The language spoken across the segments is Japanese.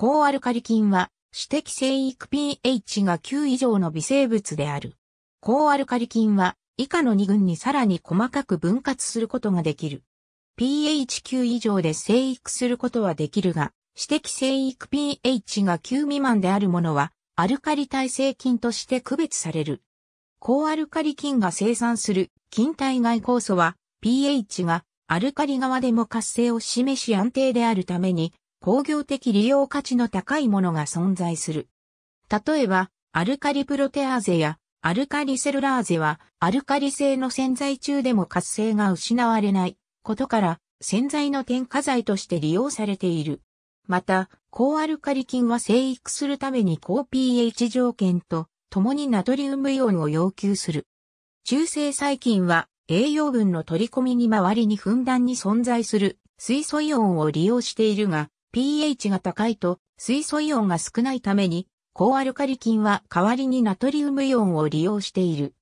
高アルカリ菌は、指摘生育 pH が9以上の微生物である。高アルカリ菌は、以下の2群にさらに細かく分割することができる。pH9 以上で生育することはできるが、指摘生育 pH が9未満であるものは、アルカリ耐性菌として区別される。高アルカリ菌が生産する菌体外酵素は、pH がアルカリ側でも活性を示し安定であるために、工業的利用価値の高いものが存在する。例えば、アルカリプロテアーゼやアルカリセルラーゼは、アルカリ性の洗剤中でも活性が失われないことから、洗剤の添加剤として利用されている。また、高アルカリ菌は生育するために高 pH 条件と共にナトリウムイオンを要求する。中性細菌は栄養分の取り込みに周りにふんだんに存在する水素イオンを利用しているが、pH が高いと水素イオンが少ないために、高アルカリ菌は代わりにナトリウムイオンを利用している。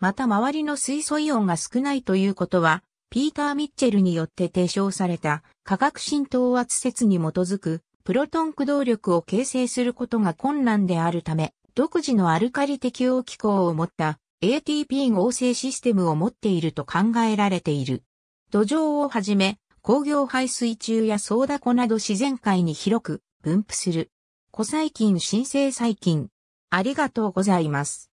また周りの水素イオンが少ないということは、ピーター・ミッチェルによって提唱された化学浸透圧説に基づくプロトン駆動力を形成することが困難であるため、独自のアルカリ適応機構を持った ATP 合成システムを持っていると考えられている。土壌をはじめ、工業排水中やソーダ粉など自然界に広く分布する。古細菌新生細菌。ありがとうございます。